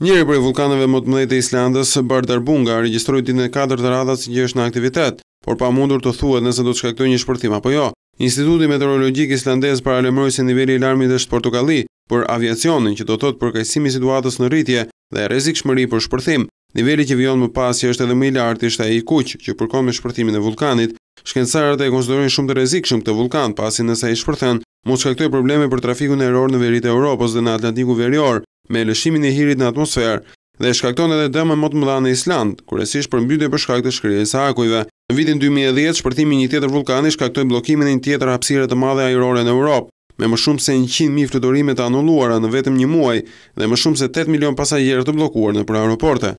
Njëri prej vulkanëve më të mëdhenj të Islandës, Bardar Bunga, regjistroi ditën e katërt të radhës që është në aktivitet, por pa mundur të thuhet nëse do të shkaktojë një shpërthim apo jo. Instituti Meteorologjik Islandez paralajmëroi se niveli i alarmit është portokalli për aviacionin, që do të thotë për i situatës në rritje dhe rrezikshmëri për shpërthim. Niveli që vijon më pas që është edhe më i lartë është ai i kuq që përkon me shpërthimin e vulkanit. Shkencëtarët e konsiderojnë shumë të rrezikshëm këtë vulkan pasi nëse ai shpërthen, mund të shkaktojë probleme për trafikun aeror në veri të Evropës dhe në Atlantikun Verior me lëshimin e hirit në atmosferë dhe shkakton edhe dëmë më të mëdha në Islandë, kërësish për mbytje për shkak të së akujve. Në vitin 2010, shpërtimi një tjetër vulkani shkaktoj blokimin e një tjetër hapsire të madhe ajrore në Europë, me më shumë se 100.000 fluturime të anulluara në vetëm një muaj dhe më shumë se 8 milion pasajerë të blokuar në për aeroporte.